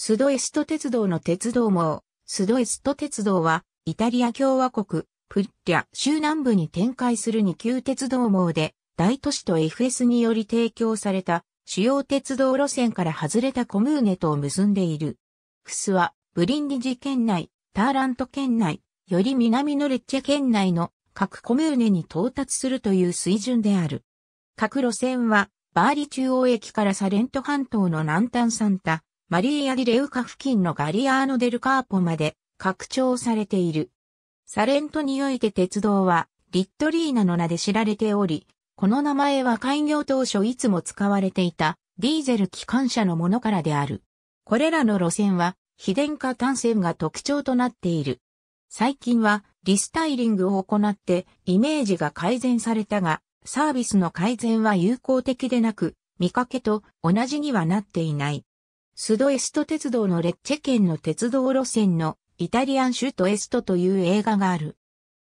スドエスト鉄道の鉄道網、スドエスト鉄道は、イタリア共和国、プッリャ州南部に展開する2級鉄道網で、大都市と FS により提供された主要鉄道路線から外れたコムーネとを結んでいる。フスは、ブリンディジ県内、ターラント県内、より南のレッチェ県内の各コムーネに到達するという水準である。各路線は、バーリ中央駅からサレント半島の南端サンタ、マリーア・ディレウカ付近のガリアーノ・デル・カーポまで拡張されている。サレントにおいて鉄道はリットリーナの名で知られており、この名前は開業当初いつも使われていたディーゼル機関車のものからである。これらの路線は非電化単線が特徴となっている。最近はリスタイリングを行ってイメージが改善されたが、サービスの改善は有効的でなく、見かけと同じにはなっていない。スドエスト鉄道のレッチェ県の鉄道路線のイタリアンシュートエストという映画がある。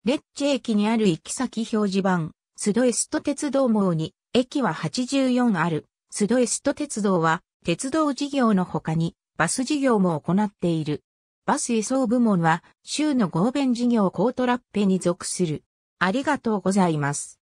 レッチェ駅にある行き先表示板、スドエスト鉄道網に、駅は84ある。スドエスト鉄道は、鉄道事業の他に、バス事業も行っている。バス輸送部門は、州の合弁事業コートラッペに属する。ありがとうございます。